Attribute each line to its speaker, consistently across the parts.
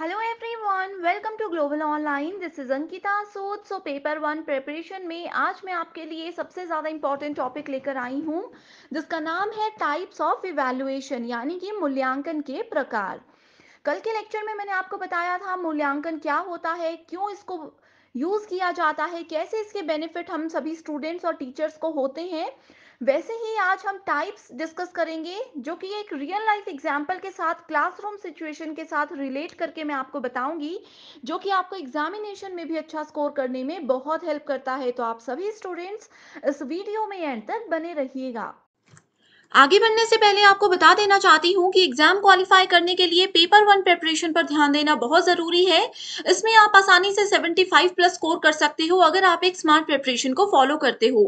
Speaker 1: Hello everyone welcome to global online this is Ankita Sod. So paper one preparation में आज मैं आपके लिए सबसे ज़्यादा इंपॉर्टेंट टॉपिक लेकर आई हूँ जिसका नाम है टाइप्स ऑफ इवेल्युएशन यानी कि मूल्यांकन के प्रकार कल के लेक्चर में मैंने आपको बताया था मूल्यांकन क्या होता है क्यों इसको यूज़ किया जाता है कैसे इसके बेनिफिट हम सभी स्टूडेंट्स और टीचर्स को होते हैं वैसे ही आज हम टाइप्स डिस्कस करेंगे जो कि एक रियल लाइफ एग्जाम्पल के साथ क्लासरूम सिचुएशन के साथ रिलेट करके मैं आपको बताऊंगी जो कि आपको एग्जामिनेशन में भी अच्छा स्कोर करने में बहुत हेल्प करता है तो आप सभी स्टूडेंट्स इस वीडियो में एंड तक बने रहिएगा आगे बढ़ने से पहले आपको बता देना चाहती हूँ कि एग्जाम क्वालिफाई करने के लिए पेपर वन प्रेपरेशन पर ध्यान देना बहुत जरूरी है इसमें आप आसानी से 75 प्लस स्कोर कर सकते हो अगर आप एक स्मार्ट प्रेपरेशन को फॉलो करते हो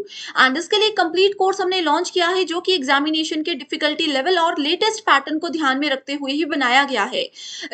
Speaker 1: एंड इसके लिए कंप्लीट कोर्स हमने लॉन्च किया है जो कि एग्जामिनेशन के डिफिकल्टी लेवल और लेटेस्ट पैटर्न को ध्यान में रखते हुए ही बनाया गया है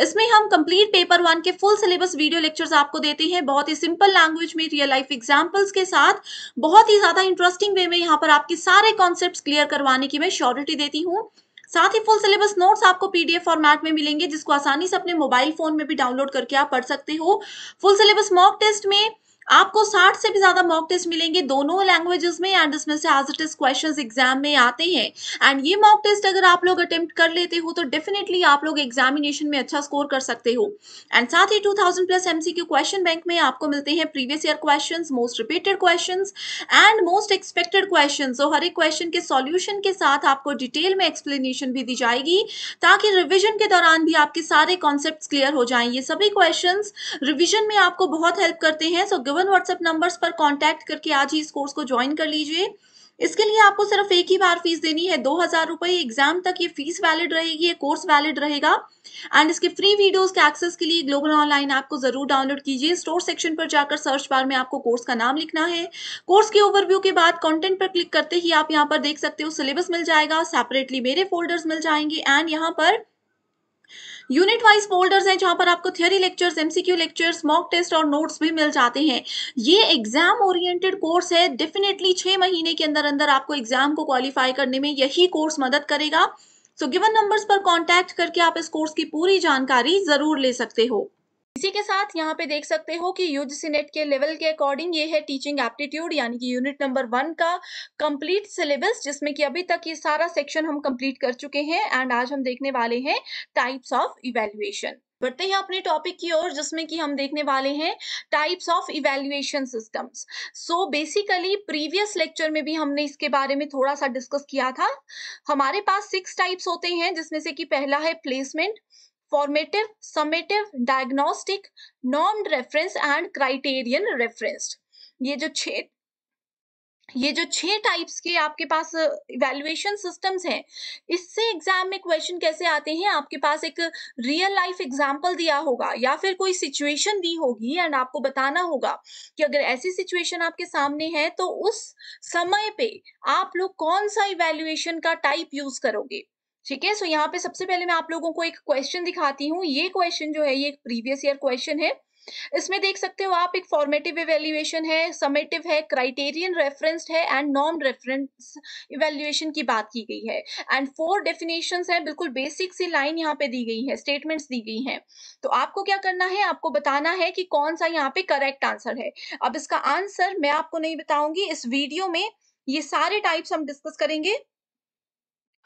Speaker 1: इसमें हम कम्प्लीट पेपर वन के फुल सिलेबस वीडियो लेक्चर्स आपको देते हैं बहुत ही सिंपल लैंग्वेज में रियल लाइफ एग्जाम्पल्स के साथ बहुत ही ज्यादा इंटरेस्टिंग वे में यहाँ पर आपके सारे कॉन्सेप्ट क्लियर करवाने की मैं श्योरिटी देती हूँ साथ ही फुल सिलेबस नोट्स आपको पीडीएफ फॉर्मेट में मिलेंगे जिसको आसानी से अपने मोबाइल फोन में भी डाउनलोड करके आप पढ़ सकते हो फुल सिलेबस मॉक टेस्ट में आपको 60 से भी ज्यादा मॉक टेस्ट मिलेंगे दोनों लैंग्वेजेस में एंड इसमें से as it is question exam में आते हैं एंड ये मॉक टेस्ट अगर आप लोग अटेम्प्ट कर लेते हो तो डेफिनेटली आप लोग एग्जामिनेशन में अच्छा स्कोर कर सकते हो एंड साथ ही 2000 प्लस एमसीक्यू क्वेश्चन बैंक में आपको मिलते हैं previous year question most repeated question and most expected question और हर एक क्वेश्चन के सोल्यूशन के साथ आपको डिटेल में एक्सप्लेनेशन भी दी जाएगी ताकि रिविजन के दौरान भी आपके सारे कॉन्सेप्ट क्लियर हो जाए ये सभी क्वेश्चन रिविजन में आपको बहुत हेल्प करते हैं so so, given WhatsApp numbers पर कॉन्टैक्ट करके आज ही इस कोर्स को ज्वाइन कर लीजिए इसके लिए आपको सिर्फ एक ही बार फीस देनी है दो हजार रुपए एग्जाम तक ये फीस वैलिड रहेगी ये कोर्स वैलिड रहेगा एंड इसके फ्री वीडियोस के एक्सेस के लिए ग्लोबल ऑनलाइन ऐप को जरूर डाउनलोड कीजिए स्टोर सेक्शन पर जाकर सर्च बार में आपको कोर्स का नाम लिखना है कोर्स के ओवरव्यू के बाद कंटेंट पर क्लिक करते ही आप यहाँ पर देख सकते हो सिलेबस मिल जाएगा सेपरेटली मेरे फोल्डर्स मिल जाएंगे एंड यहाँ पर यूनिट वाइज फोल्डर्स हैं जहां पर आपको theory lectures MCQ lectures mock test और नोट्स भी मिल जाते हैं ये एग्जाम ओरिएंटेड कोर्स है डेफिनेटली छह महीने के अंदर अंदर आपको एग्जाम को क्वालिफाई करने में यही कोर्स मदद करेगा सो गिवन नंबर्स पर कॉन्टैक्ट करके आप इस कोर्स की पूरी जानकारी जरूर ले सकते हो इसी के साथ यहाँ पे देख सकते हो कि यूजीसी नेट के लेवल के अकॉर्डिंग ये है टीचिंग एप्टीट्यूड यानी कि यूनिट नंबर वन का कंप्लीट सिलेबस जिसमें कि अभी तक ये सारा सेक्शन हम कंप्लीट कर चुके हैं एंड आज हम देखने वाले हैं टाइप्स ऑफ इवेल्युएशन बढ़ते हैं अपने टॉपिक की ओर जिसमें कि हम देखने वाले हैं types of evaluation systems so basically previous lecture में भी हमने इसके बारे में थोड़ा सा डिस्कस किया था हमारे पास सिक्स टाइप्स होते हैं जिसमें से कि पहला है placement formative summative diagnostic normed reference and criterion reference ये जो छे ये जो छह टाइप्स के आपके पास इवेल्युएशन सिस्टम्स हैं इससे एग्जाम में क्वेश्चन कैसे आते हैं आपके पास एक रियल लाइफ एग्जाम्पल दिया होगा या फिर कोई सिचुएशन दी होगी एंड आपको बताना होगा कि अगर ऐसी सिचुएशन आपके सामने है तो उस समय पे आप लोग कौन सा इवेल्युएशन का टाइप यूज करोगे ठीक है सो यहाँ पे सबसे पहले मैं आप लोगों को एक क्वेश्चन दिखाती हूँ ये क्वेश्चन जो है ये एक प्रीवियस ईयर क्वेश्चन है इसमें देख सकते हो आप एक फॉर्मेटिव इवेल्युएशन है समेटिव है क्राइटेरियन रेफरेंस्ड है एंड नॉन रेफरेंस इवेल्युएशन की बात की गई है एंड फोर डेफिनेशंस है बिल्कुल बेसिक सी लाइन यहाँ पे दी गई है स्टेटमेंट्स दी गई हैं तो आपको क्या करना है आपको बताना है कि कौन सा यहाँ पे करेक्ट आंसर है अब इसका आंसर मैं आपको नहीं बताऊंगी इस वीडियो में ये सारे टाइप्स हम डिस्कस करेंगे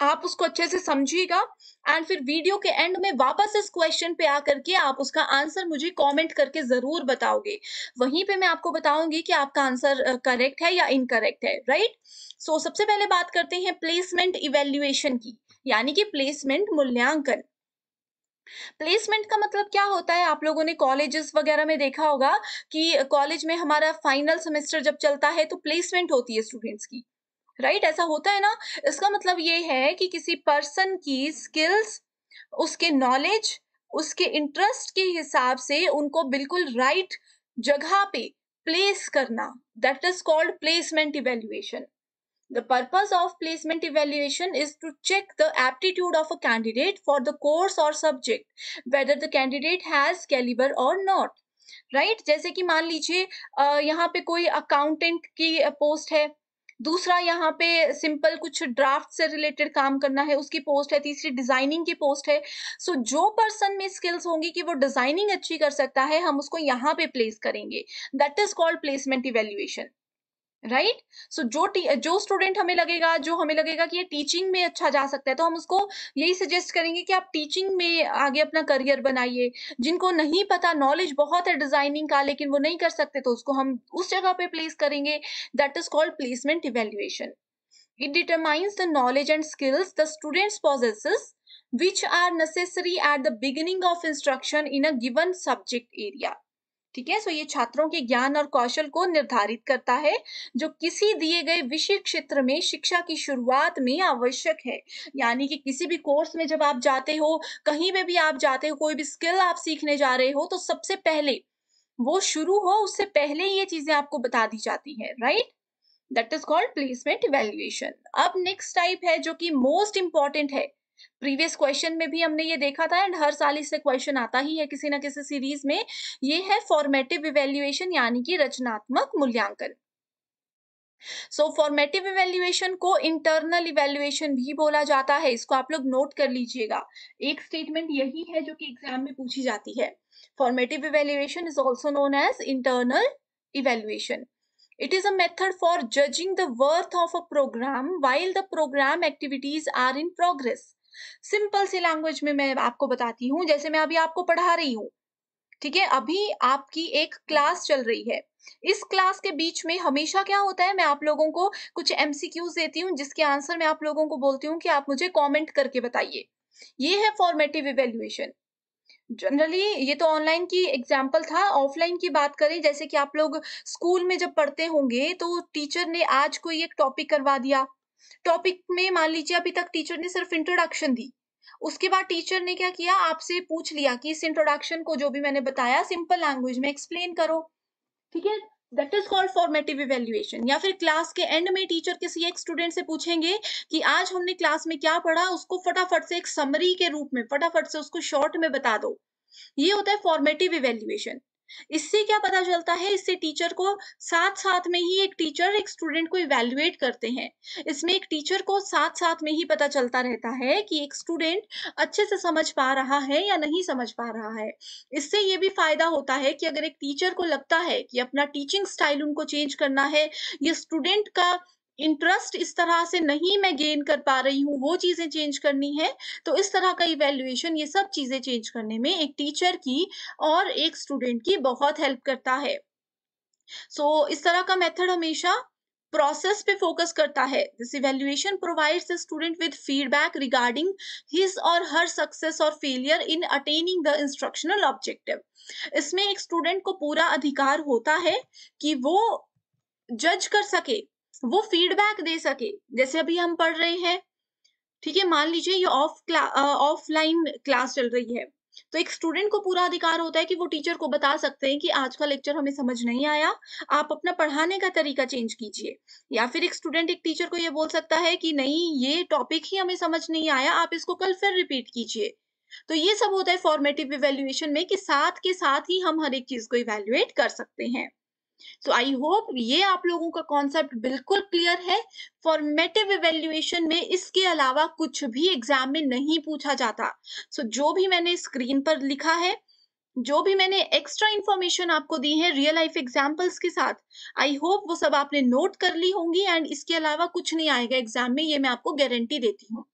Speaker 1: आप उसको अच्छे से समझिएगा एंड फिर वीडियो के एंड में वापस इस क्वेश्चन पे आकर के आप उसका आंसर मुझे कमेंट करके जरूर बताओगे वहीं पे मैं आपको बताऊंगी कि आपका आंसर करेक्ट है या इनकरेक्ट है राइट सो so, सबसे पहले बात करते हैं प्लेसमेंट इवेल्युएशन की यानी कि प्लेसमेंट मूल्यांकन प्लेसमेंट का मतलब क्या होता है आप लोगों ने कॉलेजेस वगैरह में देखा होगा कि कॉलेज में हमारा फाइनल सेमेस्टर जब चलता है तो प्लेसमेंट होती है स्टूडेंट्स की राइट right? ऐसा होता है ना इसका मतलब ये है कि किसी पर्सन की स्किल्स उसके नॉलेज उसके इंटरेस्ट के हिसाब से उनको बिल्कुल राइट right जगह पे प्लेस करना that is called placement evaluation the purpose of placement evaluation is to check the aptitude of a candidate for the course or subject whether the candidate has calibre or not right जैसे कि मान लीजिए अः यहाँ पे कोई accountant की post है दूसरा यहाँ पे सिंपल कुछ ड्राफ्ट से रिलेटेड काम करना है उसकी पोस्ट है तीसरी डिजाइनिंग की पोस्ट है सो so, जो पर्सन में स्किल्स होंगी कि वो डिजाइनिंग अच्छी कर सकता है हम उसको यहाँ पे प्लेस करेंगे that is called placement evaluation right right? So so, जो जो स्टूडेंट हमें लगेगा जो हमें लगेगा कि ये टीचिंग में अच्छा जा सकता है तो हम उसको यही सजेस्ट करेंगे कि आप टीचिंग में आगे अपना करियर बनाइए जिनको नहीं पता नॉलेज बहुत है डिजाइनिंग का लेकिन वो नहीं कर सकते तो उसको हम उस जगह पे प्लेस करेंगे that is called placement evaluation it determines the knowledge and skills the students possesses which are necessary at the beginning of instruction in a given subject area ठीक है सो ये छात्रों के ज्ञान और कौशल को निर्धारित करता है जो किसी दिए गए विषय क्षेत्र में शिक्षा की शुरुआत में आवश्यक है यानी कि किसी भी कोर्स में जब आप जाते हो कहीं पे भी आप जाते हो कोई भी स्किल आप सीखने जा रहे हो तो सबसे पहले वो शुरू हो उससे पहले ये चीजें आपको बता दी जाती है right that is called placement valuation अब नेक्स्ट टाइप है जो कि मोस्ट इंपॉर्टेंट है प्रीवियस क्वेश्चन में भी हमने ये देखा था एंड हर साल इससे क्वेश्चन आता ही है किसी ना किसी सीरीज में ये है फॉर्मेटिव इवेल्युएशन यानी कि रचनात्मक मूल्यांकन सो फॉर्मेटिव इवेल्युएशन को इंटरनल इवेल्युएशन भी बोला जाता है इसको आप लोग नोट कर लीजिएगा एक स्टेटमेंट यही है जो कि एग्जाम में पूछी जाती है formative evaluation is also known as internal evaluation it is a method for judging the worth of a programme while the programme activities are in progress simple सी लैंग्वेज में मैं आपको बताती हूँ जैसे मैं अभी आपको पढ़ा रही हूँ ठीक है अभी आपकी एक क्लास चल रही है इस क्लास के बीच में हमेशा क्या होता है मैं आप लोगों को कुछ एमसीक्यूज देती हूँ जिसके आंसर मैं आप लोगों को बोलती हूँ कि आप मुझे कमेंट करके बताइए ये है फॉर्मेटिव इवेल्युएशन जनरली ये तो ऑनलाइन की एग्जाम्पल था ऑफलाइन की बात करें जैसे कि आप लोग स्कूल में जब पढ़ते होंगे तो टीचर ने आज कोई एक टॉपिक करवा दिया टॉपिक में मान लीजिए अभी तक टीचर ने सिर्फ इंट्रोडक्शन दी उसके बाद टीचर ने क्या किया आपसे पूछ लिया कि इस इंट्रोडक्शन को जो भी मैंने बताया सिंपल लैंग्वेज में एक्सप्लेन करो ठीक है that is called formative evaluation या फिर क्लास के एंड में टीचर किसी एक स्टूडेंट से पूछेंगे कि आज हमने क्लास में क्या पढ़ा उसको फटाफट से एक समरी के रूप में फटाफट से उसको शॉर्ट में बता दो ये होता है फॉर्मेटिव इवेल्युएशन इससे क्या पता चलता है इससे टीचर को साथ साथ में ही एक टीचर एक स्टूडेंट को इवेल्युएट करते हैं इसमें एक टीचर को साथ साथ में ही पता चलता रहता है कि एक स्टूडेंट अच्छे से समझ पा रहा है या नहीं समझ पा रहा है इससे ये भी फायदा होता है कि अगर एक टीचर को लगता है कि अपना टीचिंग स्टाइल उनको चेंज करना है या स्टूडेंट का इंटरेस्ट इस तरह से नहीं मैं गेन कर पा रही हूँ वो चीज़ें चेंज करनी है तो इस तरह का इवेल्युएशन ये सब चीज़ें चेंज करने में एक टीचर की और एक स्टूडेंट की बहुत हेल्प करता है सो so, इस तरह का मेथड हमेशा प्रोसेस पे फोकस करता है this evaluation provides the student with feedback regarding his or her success or failure in attaining the instructional objective इसमें एक स्टूडेंट को पूरा अधिकार होता है कि वो जज कर सके वो फीडबैक दे सके जैसे अभी हम पढ़ रहे हैं ठीक है मान लीजिए ये ऑफ ऑफलाइन क्लास चल रही है तो एक स्टूडेंट को पूरा अधिकार होता है कि वो टीचर को बता सकते हैं कि आज का लेक्चर हमें समझ नहीं आया आप अपना पढ़ाने का तरीका चेंज कीजिए या फिर एक स्टूडेंट एक टीचर को ये बोल सकता है कि नहीं ये टॉपिक ही हमें समझ नहीं आया आप इसको कल फिर रिपीट कीजिए तो ये सब होता है फॉर्मेटिव इवेल्युएशन में कि साथ के साथ ही हम हर एक चीज को इवेल्युएट कर सकते हैं सो आई होप ये आप लोगों का कॉन्सेप्ट बिल्कुल क्लियर है फॉर्मेटिव इवेल्युएशन में इसके अलावा कुछ भी एग्जाम में नहीं पूछा जाता सो so, जो भी मैंने स्क्रीन पर लिखा है जो भी मैंने एक्स्ट्रा इन्फॉर्मेशन आपको दी है रियल लाइफ एग्जाम्पल्स के साथ आई होप वो सब आपने नोट कर ली होंगी एंड इसके अलावा कुछ नहीं आएगा एग्जाम में ये मैं आपको गारंटी देती हूँ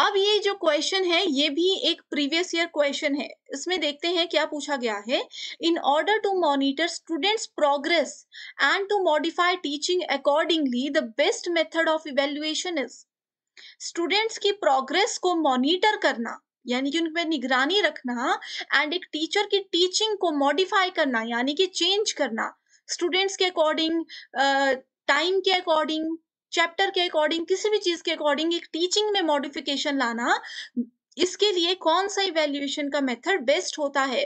Speaker 1: अब ये जो क्वेश्चन है ये भी एक प्रीवियस ईयर क्वेश्चन है इसमें देखते हैं क्या पूछा गया है in order to monitor students progress and to modify teaching accordingly the best method of evaluation is students की प्रोग्रेस को मॉनिटर करना यानी कि उन पर निगरानी रखना एंड एक टीचर की टीचिंग को मॉडिफाई करना यानी कि चेंज करना स्टूडेंट्स के अकॉर्डिंग टाइम के अकॉर्डिंग चैप्टर के अकॉर्डिंग किसी भी चीज के अकॉर्डिंग एक टीचिंग में मॉडिफिकेशन लाना इसके लिए कौन सा इवेल्युएशन का मेथड बेस्ट होता है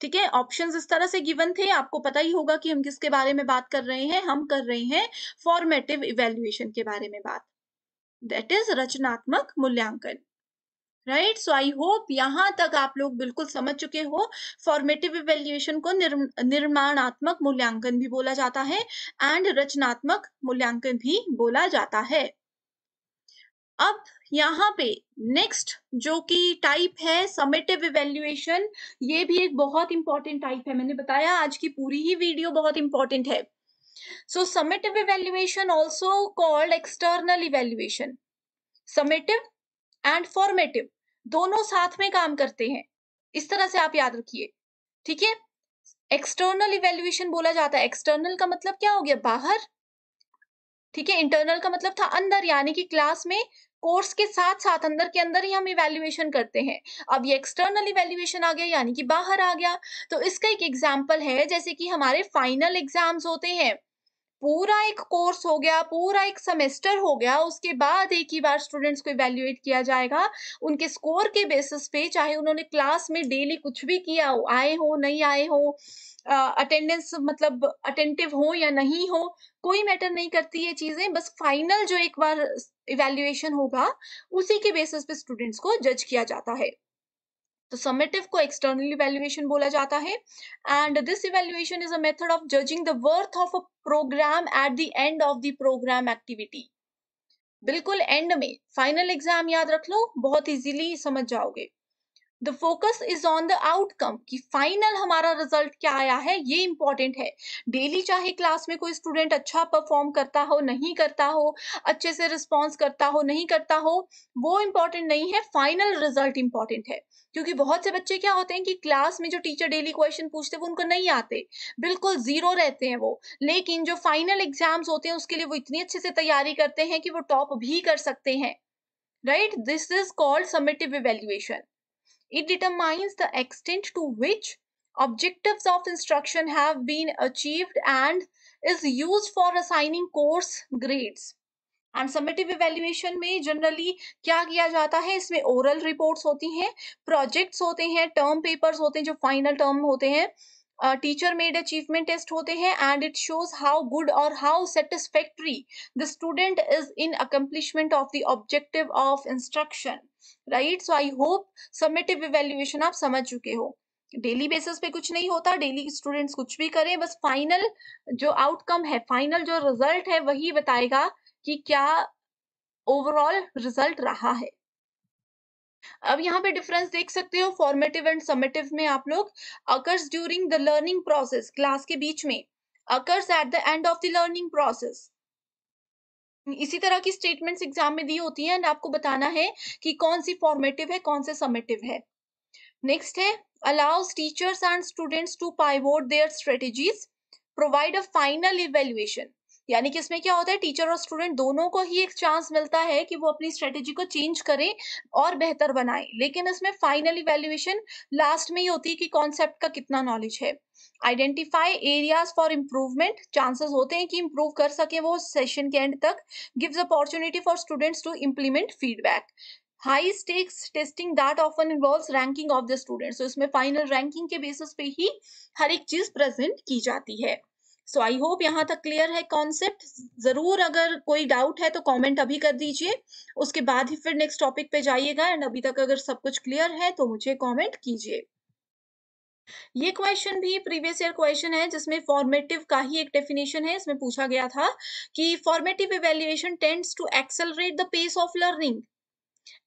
Speaker 1: ठीक है ऑप्शन इस तरह से गिवन थे आपको पता ही होगा कि हम किसके बारे में बात कर रहे हैं हम कर रहे हैं फॉर्मेटिव इवेल्युएशन के बारे में बात दैट इज रचनात्मक मूल्यांकन राइट सो आई होप यहाँ तक आप लोग बिल्कुल समझ चुके हो फॉर्मेटिव इवेल्युएशन को निर्म, निर्माणात्मक मूल्यांकन भी बोला जाता है एंड रचनात्मक मूल्यांकन भी बोला जाता है अब यहाँ पे नेक्स्ट जो कि टाइप है समेटिव इवेल्युएशन ये भी एक बहुत इंपॉर्टेंट टाइप है मैंने बताया आज की पूरी ही वीडियो बहुत इंपॉर्टेंट है so summative evaluation also called external evaluation summative and formative दोनों साथ में काम करते हैं इस तरह से आप याद रखिए ठीक है एक्सटर्नल इवेल्युएशन बोला जाता है एक्सटर्नल का मतलब क्या हो गया बाहर ठीक है इंटरनल का मतलब था अंदर यानी कि क्लास में कोर्स के साथ साथ अंदर के अंदर ही हम इवेल्युएशन करते हैं अब ये एक्सटर्नल इवेल्युएशन आ गया यानी कि बाहर आ गया तो इसका एक एग्जाम्पल है जैसे कि हमारे फाइनल एग्जाम्स होते हैं पूरा एक कोर्स हो गया पूरा एक सेमेस्टर हो गया उसके बाद एक ही बार स्टूडेंट्स को इवेल्युएट किया जाएगा उनके स्कोर के बेसिस पे चाहे उन्होंने क्लास में डेली कुछ भी किया हो आए हो नहीं आए हो अटेंडेंस मतलब अटेंटिव हो या नहीं हो कोई मैटर नहीं करती ये चीजें बस फाइनल जो एक बार इवेल्युएशन होगा उसी के बेसिस पे स्टूडेंट्स को जज किया जाता है तो समेटिव को एक्सटर्नल इवेल्युएशन बोला जाता है and this evaluation is a method of judging the worth of a programme at the end of the programme activity बिल्कुल एंड में फाइनल एग्जाम याद रख लो बहुत इजीली समझ जाओगे the focus is on the outcome कि फाइनल हमारा रिजल्ट क्या आया है ये इंपॉर्टेंट है डेली चाहे क्लास में कोई स्टूडेंट अच्छा परफॉर्म करता हो नहीं करता हो अच्छे से रिस्पॉन्स करता हो नहीं करता हो वो इंपॉर्टेंट नहीं है फाइनल रिजल्ट इंपॉर्टेंट है क्योंकि बहुत से बच्चे क्या होते हैं कि क्लास में जो टीचर डेली क्वेश्चन पूछते हैं वो उनको नहीं आते बिल्कुल जीरो रहते हैं वो लेकिन जो फाइनल एग्जाम्स होते हैं उसके लिए वो इतनी अच्छे से तैयारी करते हैं कि वो टॉप भी कर सकते हैं right this is called summative evaluation It determines the extent to which objectives of instruction have been achieved and is used for assigning course grades. and summative evaluation में generally क्या किया जाता है इसमें oral reports होती हैं projects होते हैं term papers होते हैं जो final term होते हैं टीचर मेड अचीवमेंट टेस्ट होते हैं and it shows how good or how satisfactory the student is in accomplishment of the objective of instruction right so I hope summative evaluation आप समझ चुके हो डेली बेसिस पे कुछ नहीं होता डेली स्टूडेंट्स कुछ भी करें बस फाइनल जो आउटकम है फाइनल जो रिजल्ट है वही बताएगा कि क्या ओवरऑल रिजल्ट रहा है अब यहाँ पे डिफरेंस देख सकते हो फॉर्मेटिव एंड समेटिव में आप लोग occurs during the learning process class के बीच में occurs at the end of the learning process इसी तरह की स्टेटमेंट्स एग्जाम में दी होती हैं एंड आपको बताना है कि कौन सी फॉर्मेटिव है कौन से समेटिव है नेक्स्ट है allows teachers and students to pivot their strategies provide a final evaluation यानी कि इसमें क्या होता है टीचर और स्टूडेंट दोनों को ही एक चांस मिलता है कि वो अपनी स्ट्रेटेजी को चेंज करें और बेहतर बनाएं लेकिन इसमें फाइनल इवेल्युएशन लास्ट में ही होती है कि कॉन्सेप्ट का कितना नॉलेज है identify areas for improvement chances होते हैं कि इम्प्रूव कर सके वो सेशन के एंड तक gives opportunity for students to implement feedback high stakes testing that often involve ranking of the students इसमें फाइनल रैंकिंग के बेसिस पे ही हर एक चीज प्रेजेंट की जाती है सो आई होप यहाँ तक क्लियर है कॉन्सेप्ट जरूर अगर कोई डाउट है तो कमेंट अभी कर दीजिए उसके बाद ही फिर नेक्स्ट टॉपिक पे जाइएगा एंड अभी तक अगर सब कुछ क्लियर है तो मुझे कमेंट कीजिए ये क्वेश्चन भी प्रीवियस ईयर क्वेश्चन है जिसमें फॉर्मेटिव का ही एक डेफिनेशन है इसमें पूछा गया था कि formative evaluation tends to accelerate the pace of learning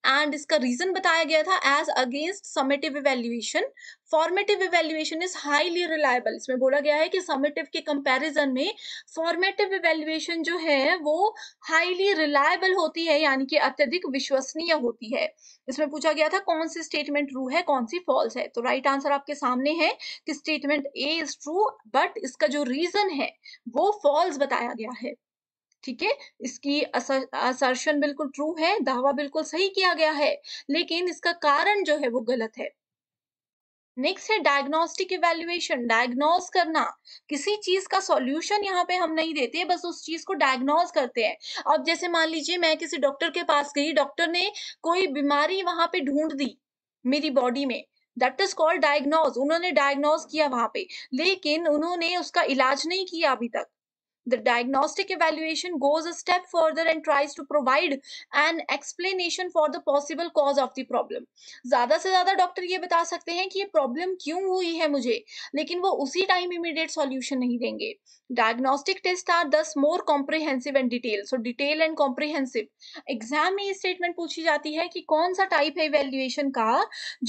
Speaker 1: and इसका रीजन बताया गया था as against summative evaluation formative evaluation is highly reliable इसमें बोला गया है कि समेटिव के कंपैरिजन में फॉर्मेटिव इवेल्युएशन जो है वो हाईली रिलायबल होती है यानी कि अत्यधिक विश्वसनीय होती है इसमें पूछा गया था कौन सी स्टेटमेंट ट्रू है कौन सी फॉल्स है तो राइट right आंसर आपके सामने है कि statement A is true but इसका जो रीजन है वो फॉल्स बताया गया है ठीक है इसकी असर्शन बिल्कुल ट्रू है दावा बिल्कुल सही किया गया है लेकिन इसका कारण जो है वो गलत है नेक्स्ट है डायग्नोस्टिक इवेल्युएशन डायग्नोज करना किसी चीज का सॉल्यूशन यहाँ पे हम नहीं देते बस उस चीज को डायग्नोज करते हैं अब जैसे मान लीजिए मैं किसी डॉक्टर के पास गई डॉक्टर ने कोई बीमारी वहां पे ढूंढ दी मेरी बॉडी में दैट इज कॉल्ड डायग्नोज उन्होंने डायग्नोज किया वहां पे लेकिन उन्होंने उसका इलाज नहीं किया अभी तक The diagnostic evaluation goes a step further and tries to provide an explanation for the possible cause of the problem. ज्यादा से ज्यादा डॉक्टर ये बता सकते हैं कि ये प्रॉब्लम क्यों हुई है मुझे लेकिन वो उसी टाइम इमीडिएट सॉल्यूशन नहीं देंगे diagnostic test are thus more comprehensive and detail so detail and comprehensive exam में ये स्टेटमेंट पूछी जाती है कि कौन सा टाइप है इवेल्युएशन का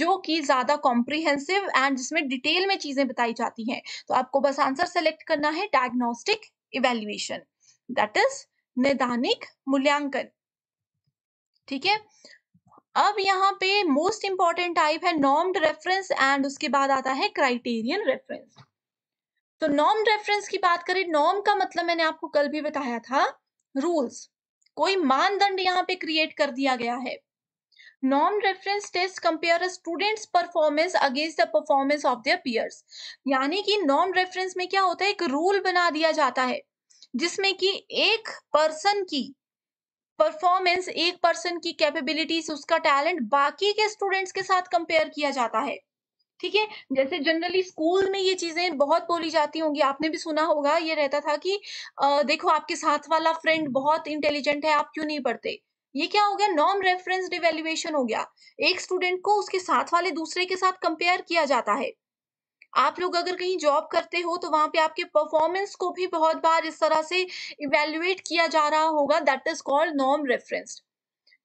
Speaker 1: जो कि ज्यादा कॉम्प्रिहेंसिव एंड जिसमें डिटेल में चीजें बताई जाती हैं तो आपको बस आंसर सेलेक्ट करना है डायग्नोस्टिक इवेल्युएशन दैट इज नैदानिक मूल्यांकन ठीक है अब यहाँ पे मोस्ट इंपॉर्टेंट टाइप है नॉर्म्ड रेफरेंस एंड उसके बाद आता है क्राइटेरियन रेफरेंस तो नॉर्म रेफरेंस की बात करें नॉर्म का मतलब मैंने आपको कल भी बताया था रूल्स कोई मानदंड यहाँ पे क्रिएट कर दिया गया है non reference test compare students performance against the performance of their peers यानी कि नॉन रेफरेंस में क्या होता है एक रूल बना दिया जाता है जिसमें कि एक पर्सन की परफॉर्मेंस एक पर्सन की कैपेबिलिटीज उसका टैलेंट बाकी के स्टूडेंट्स के साथ कंपेयर किया जाता है ठीक है जैसे जनरली स्कूल में ये चीजें बहुत बोली जाती होंगी आपने भी सुना होगा ये रहता था कि आ, देखो आपके साथ वाला फ्रेंड बहुत इंटेलिजेंट है आप क्यों नहीं पढ़ते ये क्या हो गया नॉन रेफरेंस डिवेल्युएशन हो गया एक स्टूडेंट को उसके साथ वाले दूसरे के साथ कंपेयर किया जाता है आप लोग अगर कहीं जॉब करते हो तो वहां पे आपके परफॉर्मेंस को भी बहुत बार इस तरह से इवेल्युएट किया जा रहा होगा दैट इज कॉल्ड नॉम रेफरेंस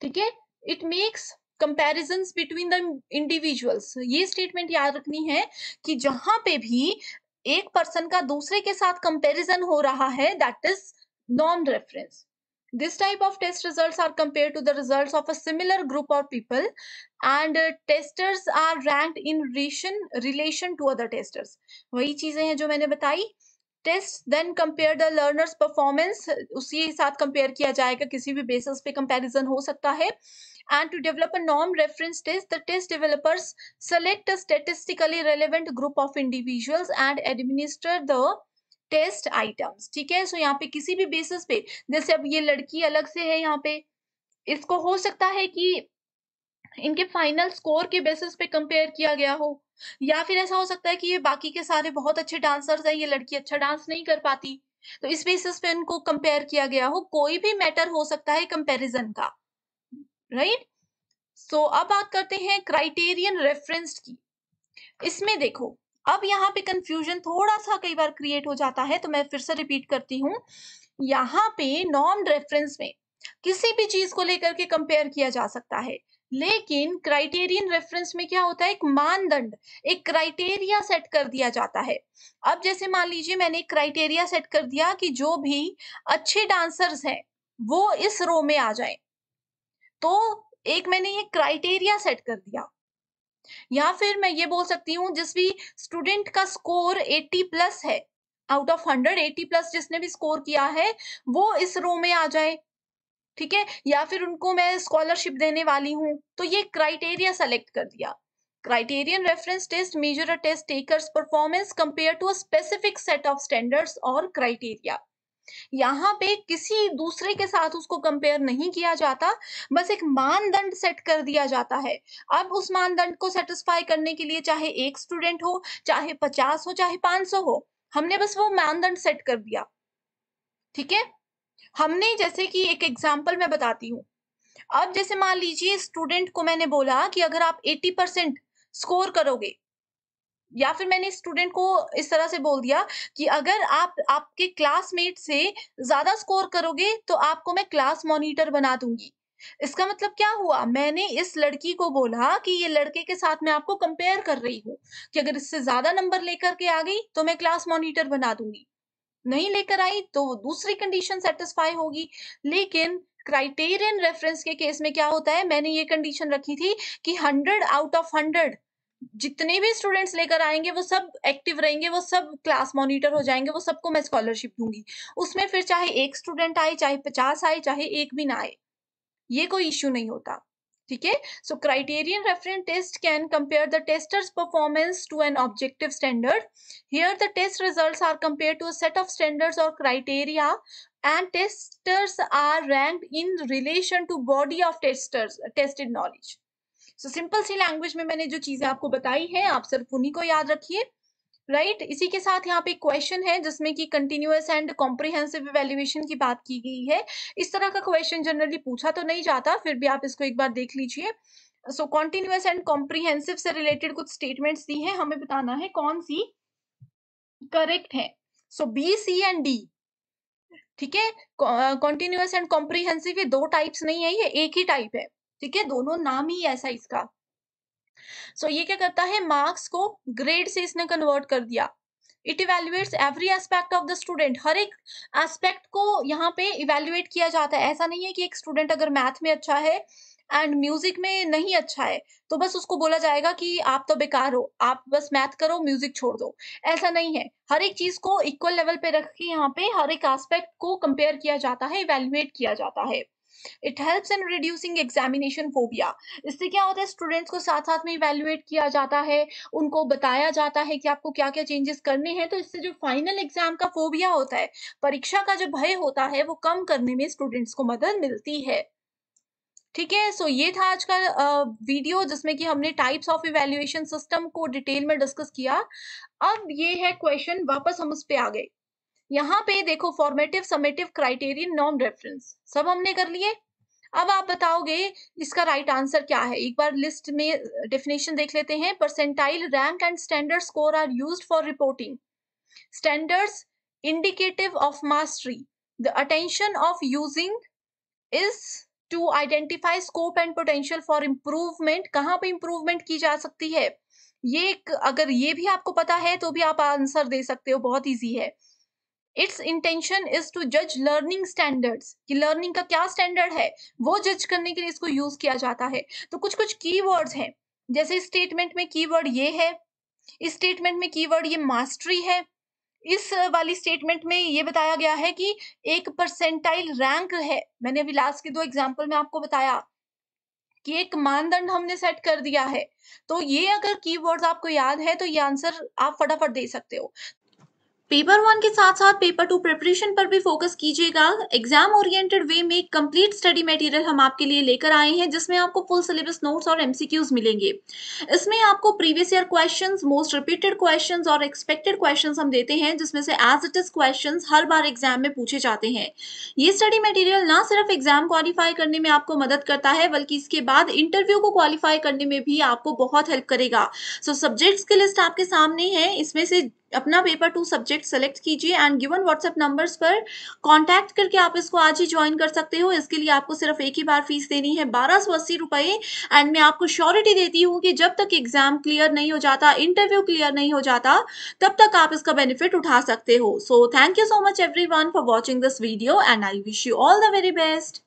Speaker 1: ठीक है it makes comparison between the individuals ये स्टेटमेंट याद रखनी है कि जहां पे भी एक पर्सन का दूसरे के साथ कंपेरिजन हो रहा है that is non reference This type of test results are compared to the results of a similar group of people and uh, testers are ranked in relation, relation to other testers. वही चीजें हैं जो मैंने बताई test then compare the learners' performance. उसी साथ compare किया जाएगा किसी भी बेसिस पे कंपैरिजन हो सकता है and to develop a norm reference test, the test developers select a statistically relevant group of individuals and administer the test items ठीक है सो यहाँ पे किसी भी बेसिस पे जैसे अब ये लड़की अलग से है यहाँ पे इसको हो सकता है कि इनके फाइनल स्कोर के बेसिस पे कंपेयर किया गया हो या फिर ऐसा हो सकता है कि ये बाकी के सारे बहुत अच्छे डांसर्स हैं ये लड़की अच्छा डांस नहीं कर पाती तो इस बेसिस पे इनको कंपेयर किया गया हो कोई भी मैटर हो सकता है कंपैरिजन का राइट right? सो so, अब बात करते हैं क्राइटेरियन रेफरेंस की इसमें देखो अब यहाँ पे कंफ्यूजन थोड़ा सा कई बार क्रिएट हो जाता है तो मैं फिर से रिपीट करती हूँ यहाँ पे नॉन रेफरेंस में किसी भी चीज को लेकर के कंपेयर किया जा सकता है लेकिन क्राइटेरियन रेफरेंस में क्या होता है एक मानदंड एक क्राइटेरिया सेट कर दिया जाता है अब जैसे मान लीजिए मैंने एक क्राइटेरिया सेट कर दिया कि जो भी अच्छे डांसर्स हैं वो इस रो में आ जाएं तो एक मैंने ये क्राइटेरिया सेट कर दिया या फिर मैं ये बोल सकती हूँ जिस भी स्टूडेंट का स्कोर 80 प्लस है आउट ऑफ 100 80 प्लस जिसने भी स्कोर किया है वो इस रो में आ जाए ठीक है या फिर उनको मैं स्कॉलरशिप देने वाली हूँ तो ये क्राइटेरिया सेलेक्ट कर दिया criterion reference test measure test takers performance compare to a specific set of standards और क्राइटेरिया यहाँ पे किसी दूसरे के साथ उसको कंपेयर नहीं किया जाता बस एक मानदंड सेट कर दिया जाता है अब उस मानदंड को सेटिस्फाई करने के लिए चाहे एक स्टूडेंट हो चाहे पचास हो चाहे पांच सौ हो हमने बस वो मानदंड सेट कर दिया ठीक है हमने जैसे कि एक एग्जाम्पल मैं बताती हूँ अब जैसे मान लीजिए स्टूडेंट को मैंने बोला कि अगर आप 80 परसेंट स्कोर करोगे या फिर मैंने स्टूडेंट को इस तरह से बोल दिया कि अगर आप आपके क्लासमेट से ज्यादा स्कोर करोगे तो आपको मैं क्लास मॉनिटर बना दूंगी इसका मतलब क्या हुआ मैंने इस लड़की को बोला कि ये लड़के के साथ मैं आपको कंपेयर कर रही हूँ कि अगर इससे ज्यादा नंबर लेकर के आ गई तो मैं क्लास मॉनिटर बना दूंगी नहीं लेकर आई तो दूसरी कंडीशन सेटिस्फाई होगी लेकिन क्राइटेरियन रेफरेंस के केस में क्या होता है मैंने ये कंडीशन रखी थी कि हंड्रेड आउट ऑफ हंड्रेड जितने भी स्टूडेंट्स लेकर आएंगे वो सब एक्टिव रहेंगे वो सब क्लास मॉनिटर हो जाएंगे वो सबको मैं स्कॉलरशिप दूंगी उसमें फिर चाहे एक स्टूडेंट आए चाहे पचास आए चाहे एक भी ना आए ये कोई इश्यू नहीं होता ठीक है so criterion reference test can compare the testers performance to an objective standard here the test results are compare to set of standards और criteria and testers are rank in relation to body of testers tested knowledge so simple सी language में मैंने जो चीजें आपको बताई हैं आप सिर्फ उन्हीं को याद रखिए राइट right? इसी के साथ यहाँ पे क्वेश्चन है जिसमें कि कंटिन्यूस एंड कॉम्प्रिहेंसिव इवेल्युएशन की बात की गई है इस तरह का क्वेश्चन जनरली पूछा तो नहीं जाता फिर भी आप इसको एक बार देख लीजिए सो कॉन्टिन्यूस एंड कॉम्प्रिहेंसिव से रिलेटेड कुछ स्टेटमेंट्स दी है हमें बताना है कौन सी करेक्ट है so B C and D ठीक है कॉन्टिन्यूस एंड कॉम्प्रिहेंसिव ये दो टाइप्स नहीं है ये एक ही टाइप है ठीक है दोनों नाम ही ऐसा इसका सो so, ये क्या करता है मार्क्स को ग्रेड से इसने कन्वर्ट कर दिया it evaluates every aspect of the student हर एक एस्पेक्ट को यहाँ पे इवेल्युएट किया जाता है ऐसा नहीं है कि एक स्टूडेंट अगर मैथ में अच्छा है एंड म्यूजिक में नहीं अच्छा है तो बस उसको बोला जाएगा कि आप तो बेकार हो आप बस मैथ करो म्यूजिक छोड़ दो ऐसा नहीं है हर एक चीज को इक्वल लेवल पे रख के यहाँ पे हर एक एस्पेक्ट को कंपेयर किया जाता है इवेल्युएट किया जाता है it helps in reducing examination phobia इससे क्या होता है स्टूडेंट्स को साथ साथ में इवेल्युएट किया जाता है उनको बताया जाता है कि आपको क्या क्या चेंजेस करने हैं तो इससे जो फाइनल एग्जाम का फोबिया होता है परीक्षा का जो भय होता है वो कम करने में स्टूडेंट्स को मदद मिलती है ठीक है सो ये था आज का वीडियो जिसमें कि हमने टाइप्स ऑफ इवेल्युएशन सिस्टम को डिटेल में डिस्कस किया अब ये है क्वेश्चन वापस हम उस पर आ गए यहाँ पे देखो formative summative criterion non reference सब हमने कर लिए अब आप बताओगे इसका राइट right आंसर क्या है एक बार लिस्ट में डेफिनेशन देख लेते हैं percentile rank and standard score are used for reporting standards indicative of mastery the attention of using is to identify scope and potential for improvement कहाँ पे improvement की जा सकती है ये अगर ये भी आपको पता है तो भी आप आंसर दे सकते हो बहुत ईजी है इट्स इंटेंशन इज टू जज लर्निंग स्टैंडर्ड्स कि लर्निंग का क्या स्टैंडर्ड है वो जज करने के लिए इसको यूज किया जाता है तो कुछ कुछ कीवर्ड्स हैं जैसे स्टेटमेंट में कीवर्ड ये है इस स्टेटमेंट में कीवर्ड ये मास्टरी है इस वाली स्टेटमेंट में ये बताया गया है कि एक परसेंटाइल रैंक है मैंने अभी लास्ट के दो एग्जाम्पल में आपको बताया कि एक मानदंड हमने सेट कर दिया है तो ये अगर कीवर्ड्स आपको याद है तो ये आंसर आप फटाफट दे सकते हो पेपर वन के साथ साथ पेपर टू प्रिपरेशन पर भी फोकस कीजिएगा एग्जाम ओरिएंटेड वे में कंप्लीट स्टडी मटेरियल हम आपके लिए लेकर आए हैं जिसमें आपको फुल सिलेबस नोट्स और एमसीक्यूज मिलेंगे इसमें आपको previous year questions most repeated questions और एक्सपेक्टेड क्वेश्चंस हम देते हैं जिसमें से एज इट इज क्वेश्चन हर बार एग्जाम में पूछे जाते हैं ये स्टडी मेटीरियल ना सिर्फ एग्जाम क्वालिफाई करने में आपको मदद करता है बल्कि इसके बाद इंटरव्यू को क्वालिफाई करने में भी आपको बहुत हेल्प करेगा सो सब्जेक्ट्स की लिस्ट आपके सामने है इसमें से अपना पेपर टू सब्जेक्ट सेलेक्ट कीजिए एंड गिवन व्हाट्सएप नंबर्स पर कांटेक्ट करके आप इसको आज ही ज्वाइन कर सकते हो इसके लिए आपको सिर्फ एक ही बार फीस देनी है बारह सौ अस्सी रुपये एंड मैं आपको श्योरिटी देती हूँ कि जब तक एग्जाम क्लियर नहीं हो जाता इंटरव्यू क्लियर नहीं हो जाता तब तक आप इसका बेनिफिट उठा सकते हो so thank you so much every for watching this video and I wish you all the very best